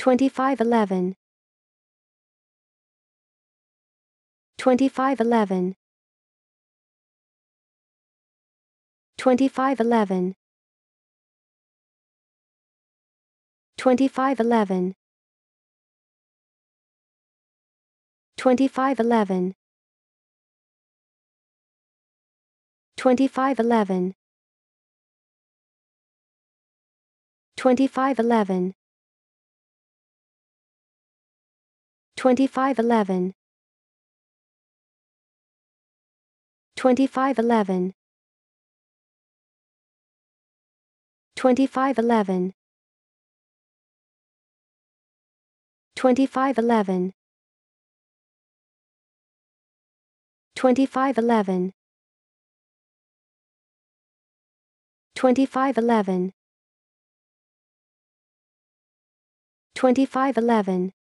2511 2511 2511 2511 2511 2511 2511 2511 2511 2511 2511 2511 2511 2511